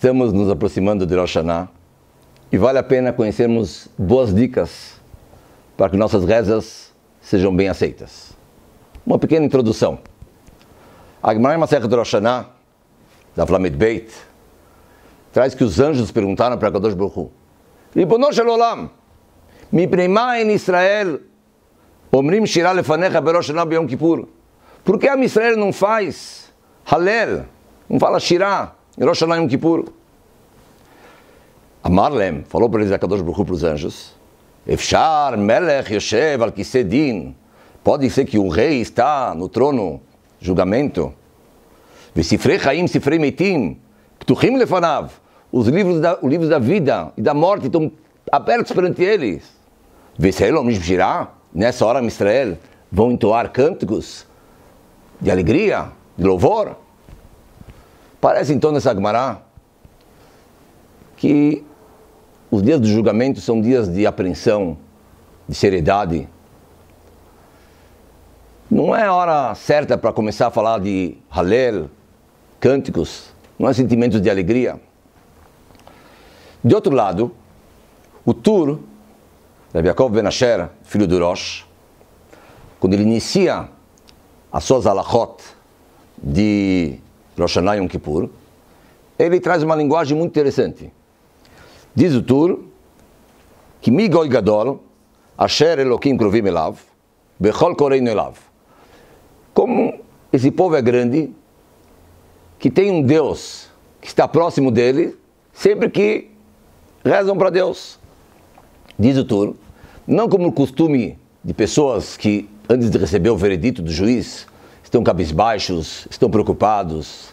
Estamos nos aproximando de Rosh Hashanah e vale a pena conhecermos boas dicas para que nossas rezas sejam bem aceitas. Uma pequena introdução. A Gemara de Rosh Hashanah, da Flamed Beit, traz que os anjos perguntaram para Kadosh Baruch Hu, Shel Olam, Miprema em Israel, Omrim Shirah Lefanecha Berosh Hashanah Yom Kippur. Por que a Israel não faz Halel, não fala Shirah, em Rosh Hashanah Yom Kippur. Amar falou para eles, a Kadosh Baruch para os anjos, Efshar Melech Yoshev al Kisedin, pode ser que um rei está no trono, julgamento, Vesifrei Chaim Sifrei Meitim, Ptuchim Lefanav, os livros da, os livros da vida e da morte estão abertos perante eles. Veselom Nishbirá, nessa hora, Israel, vão entoar cânticos de alegria, de louvor. Parece então nessa Agmará que os dias do julgamento são dias de apreensão, de seriedade. Não é a hora certa para começar a falar de Halel, cânticos, não é sentimentos de alegria. De outro lado, o Tur, Rabbi Yaakov Ben Asher, filho do Rosh, quando ele inicia as suas alachot de Rosh Hashanah Yom Kippur, ele traz uma linguagem muito interessante. Diz o Tur que Migol Gadol, Asher Elohim Krovim Elav, Bechol Korein Elav. Como esse povo é grande, que tem um Deus que está próximo dele, sempre que rezam para Deus. Diz o Tur, não como o costume de pessoas que, antes de receber o veredito do juiz, estão cabisbaixos, estão preocupados,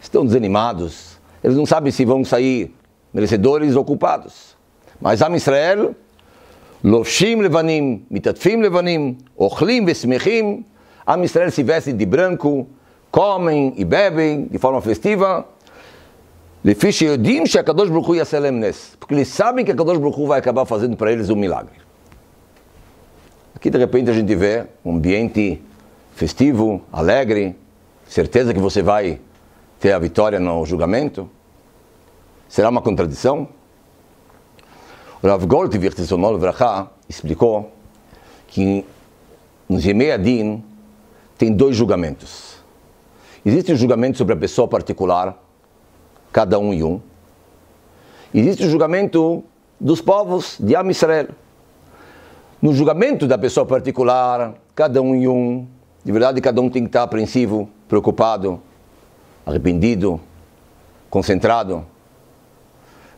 estão desanimados. Eles não sabem se vão sair merecedores ou culpados. Mas Am Israel, Lofshim Levanim, Mitatfim Levanim, Ochlim Vesmechim, Am Israel se veste de branco, comem e bebem de forma festiva. Porque eles sabem que a Kadosh Baruch Hu vai acabar fazendo para eles um milagre. Aqui de repente a gente vê um ambiente festivo, alegre, certeza que você vai ter a vitória no julgamento? Será uma contradição? O Rav Goldwirth sonol Vrachá explicou que nos Yemei Adin tem dois julgamentos. Existe o um julgamento sobre a pessoa particular, cada um e um. Existe o um julgamento dos povos de Am Israel. No julgamento da pessoa particular, cada um e um, de verdade, cada um tem que estar apreensivo, preocupado, arrependido, concentrado.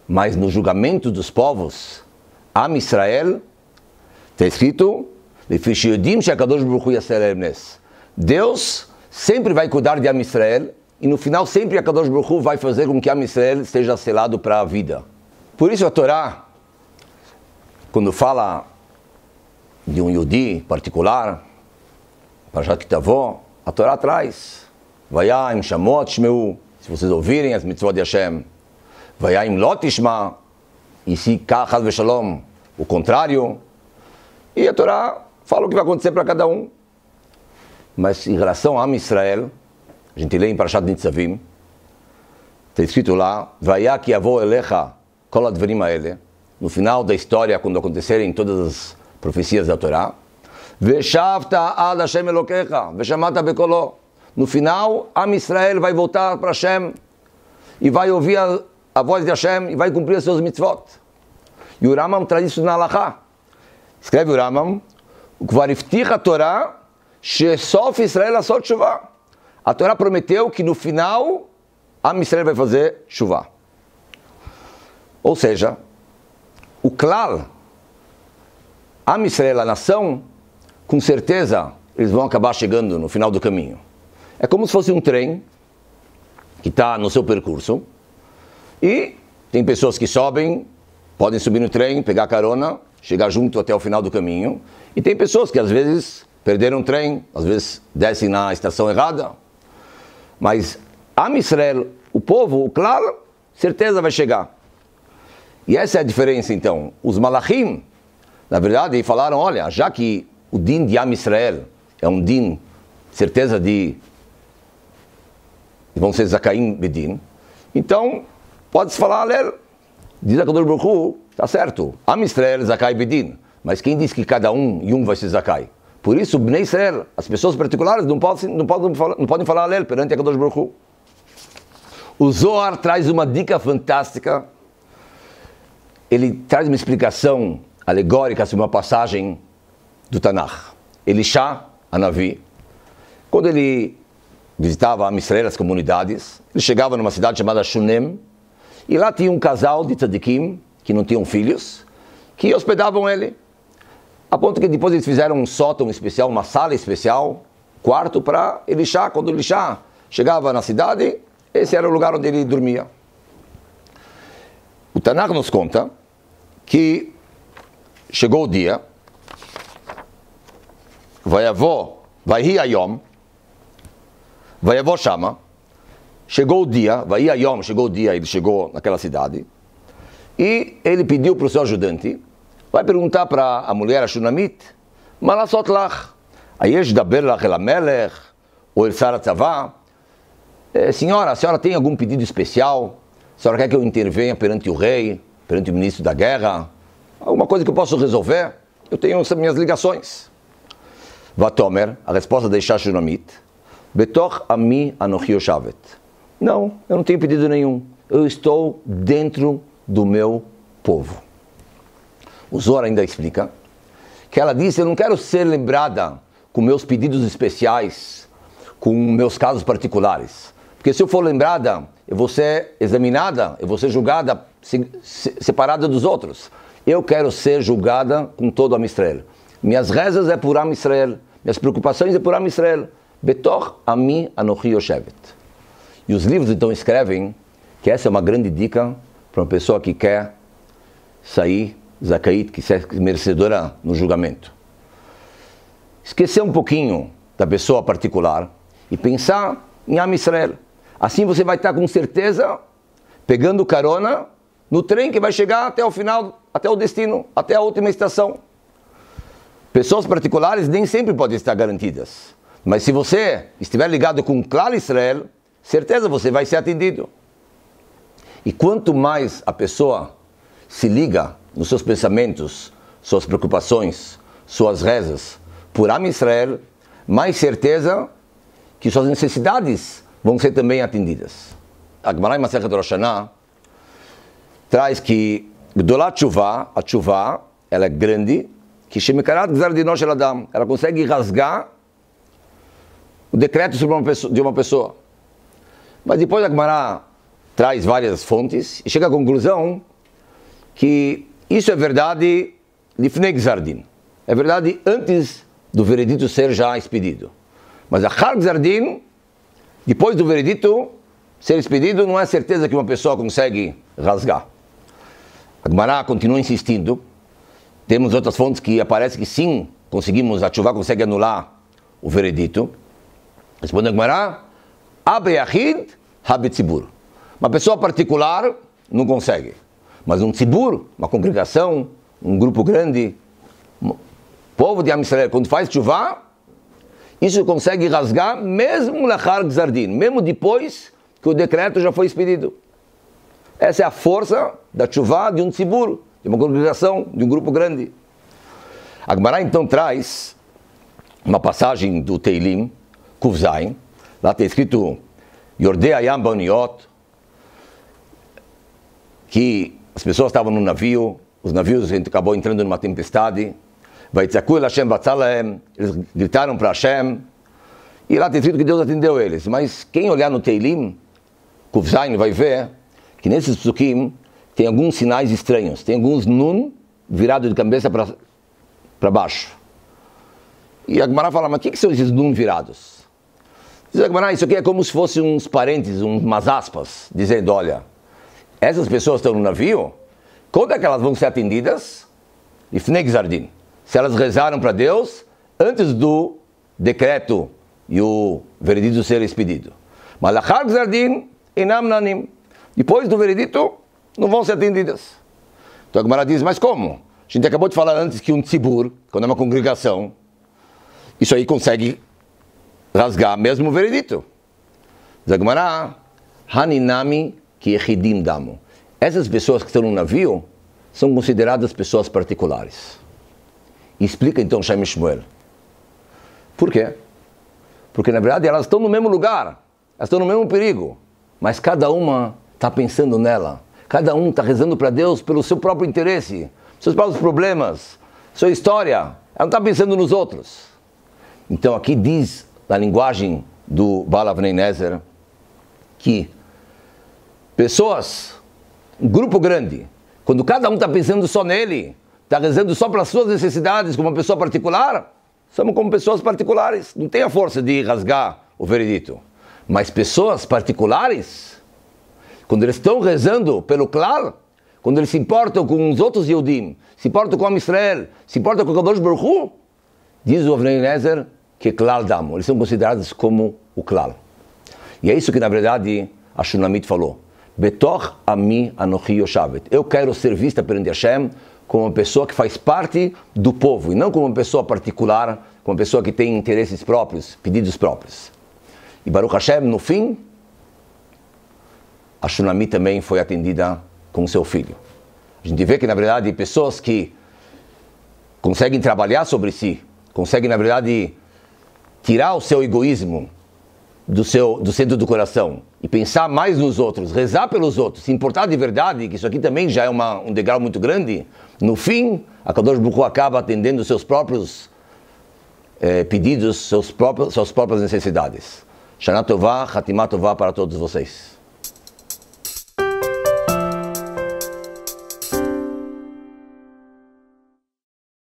Mas no julgamento dos povos, Am Israel, está escrito, Deus sempre vai cuidar de Am Israel e no final sempre a Kadosh Baruch vai fazer com que Am Israel seja selado para a vida. Por isso a Torá, quando fala de um Yudi particular, Parashat Kitavó, a Torá traz. Vaiá em Shamot Shmeu, se vocês ouvirem as mitzvot de Hashem. Vaiá em Lot Ishma, e se Kachas Veshalom, o contrário. E a Torá fala o que vai acontecer para cada um. Mas em relação a Am Israel, a gente lê em Parashat Nitzavim, está escrito lá, Vaiá ki elecha kol adverim ele. No final da história, quando acontecerem todas as profecias da Torá, Veshavta ad Hashem Elokecha, Veshamata Bekoló. No final, Am Israel vai voltar para Hashem e vai ouvir a, a voz de Hashem e vai cumprir seus mitzvot. E o Ramam traz isso na Alaha. Escreve o Ramam, o Kvarifticha Torah, Shesof Israel Asot Shuvah. A Torá prometeu que no final, Am Israel vai fazer chuva. Ou seja, o Klal, Am Israel, a nação, com certeza eles vão acabar chegando no final do caminho. É como se fosse um trem que está no seu percurso e tem pessoas que sobem, podem subir no trem, pegar carona, chegar junto até o final do caminho. E tem pessoas que às vezes perderam o trem, às vezes descem na estação errada. Mas a Israel, o povo, o claro, certeza vai chegar. E essa é a diferença então. Os malachim, na verdade, falaram: olha, já que o din de Am Israel é um din, certeza de, de vão ser Zacaim Bedin. Então, pode-se falar, Alel, diz a Kadur Burku, tá certo, Am Israel, Zakai Bedin. Mas quem diz que cada um e um vai ser Zakai? Por isso, Bnei Israel, as pessoas particulares, não podem, não podem, não podem falar Alel perante a Kadosh O Zohar traz uma dica fantástica. Ele traz uma explicação alegórica sobre uma passagem do Tanakh. Elishá, a Navi, quando ele visitava Israel, as comunidades, ele chegava numa cidade chamada Shunem, e lá tinha um casal de tzadikim, que não tinham filhos, que hospedavam ele. A ponto que depois eles fizeram um sótão especial, uma sala especial, quarto para Elixá. Quando Elixá chegava na cidade, esse era o lugar onde ele dormia. O Tanakh nos conta que chegou o dia ויבוא, vai היום, ויבוא chama, chegou o dia, vai Yom, chegou o dia, ele chegou naquela cidade, e ele pediu para o seu ajudante, vai perguntar para a mulher, a Shunamit, Malasot lach, Ayesh daber lach elamelech, ou el saratzavá, senhora, a senhora tem algum pedido especial? A senhora quer que eu intervenha perante o rei, perante o ministro da guerra? Alguma coisa que eu possa resolver? Eu tenho minhas ligações. ותאמר, הרספוסה da אישה שונמית, בתוך עמי אנוכי יושבת. Não, eu não tenho pedido nenhum. Eu estou dentro do meu povo. O Zora ainda explica que ela disse: Eu não quero ser lembrada com meus pedidos especiais, com meus casos particulares. Porque se eu for lembrada, eu vou ser examinada, eu vou ser julgada separada dos outros. Eu quero ser julgada com todo a Mistrela minhas rezas é por Am Israel, minhas preocupações é por Am Israel. Betor Ami Anochi Yoshevet. E os livros então escrevem que essa é uma grande dica para uma pessoa que quer sair Zakait, que ser merecedora no julgamento. Esquecer um pouquinho da pessoa particular e pensar em Am Israel. Assim você vai estar com certeza pegando carona no trem que vai chegar até o final, até o destino, até a última estação. Pessoas particulares nem sempre podem estar garantidas. Mas se você estiver ligado com Clara Israel, certeza você vai ser atendido. E quanto mais a pessoa se liga nos seus pensamentos, suas preocupações, suas rezas por Am Israel, mais certeza que suas necessidades vão ser também atendidas. A Gemara em Masechet traz que Gdolat Chuvá, a Chuvá, ela é grande, que Shemikarat Gzardinó Sheladam, ela consegue rasgar o decreto sobre uma pessoa, de uma pessoa. Mas depois a Gemara traz várias fontes e chega à conclusão que isso é verdade de Fnegzardin. É verdade antes do veredito ser já expedido. Mas a Hargzardin, depois do veredito ser expedido, não é certeza que uma pessoa consegue rasgar. A Gemara continua insistindo temos outras fontes que aparece que sim, conseguimos, a chuva consegue anular o veredito. Responde Agmará, Abeyahid Habitzibur. Uma pessoa particular não consegue, mas um tzibur, uma congregação, um grupo grande, um povo de Amisrael, quando faz chuva, isso consegue rasgar mesmo Lachar Gzardin, mesmo depois que o decreto já foi expedido. Essa é a força da chuva de um tzibur de uma congregação, de um grupo grande. Agmará então traz uma passagem do Teilim, Kuvzain, lá está escrito Yordei Baniot, que as pessoas estavam no navio, os navios acabou entrando numa tempestade, Hashem eles gritaram para Hashem, e lá tem escrito que Deus atendeu eles. Mas quem olhar no Teilim, Kuvzain, vai ver que nesses psukim tem alguns sinais estranhos. Tem alguns nun virados de cabeça para baixo. E a Gemara fala, mas o que, que são esses nun virados? Diz a Gemara, isso aqui é como se fossem uns parentes, umas aspas, dizendo, olha, essas pessoas estão no navio, quando é que elas vão ser atendidas? E Fnegzardin. Se elas rezaram para Deus antes do decreto e o veredito ser expedido. Malachar Gzardin, Inam Nanim. Depois do veredito, não vão ser atendidas. Então a Gemara diz, mas como? A gente acabou de falar antes que um tzibur, quando é uma congregação, isso aí consegue rasgar mesmo o veredito. Zagmará, Haninami Kiechidim Damo. Essas pessoas que estão no navio são consideradas pessoas particulares. Explica então Shem Shmuel. Por quê? Porque na verdade elas estão no mesmo lugar, elas estão no mesmo perigo, mas cada uma está pensando nela Cada um está rezando para Deus pelo seu próprio interesse, seus próprios problemas, sua história. Ela não está pensando nos outros. Então aqui diz, na linguagem do Balavnenezer, que pessoas, um grupo grande, quando cada um está pensando só nele, está rezando só para as suas necessidades como uma pessoa particular, somos como pessoas particulares. Não tem a força de rasgar o veredito. Mas pessoas particulares quando eles estão rezando pelo Klal, quando eles se importam com os outros Yehudim, se importam com a Israel, se importam com o Kadosh Baruch diz o Avnei que Klal Damo, eles são considerados como o Klal. E é isso que, na verdade, a Shunamit falou. Betoch Ami Anochi Yoshavet. Eu quero ser vista perante Hashem como uma pessoa que faz parte do povo, e não como uma pessoa particular, como uma pessoa que tem interesses próprios, pedidos próprios. E Baruch Hashem, no fim, a Shunami também foi atendida com seu filho. A gente vê que, na verdade, pessoas que conseguem trabalhar sobre si, conseguem, na verdade, tirar o seu egoísmo do, seu, do centro do coração e pensar mais nos outros, rezar pelos outros, se importar de verdade, que isso aqui também já é uma, um degrau muito grande, no fim, a Kadosh Bukhu acaba atendendo seus próprios eh, pedidos, seus próprios, suas próprias necessidades. Shana Tová, Hatimá Tová para todos vocês.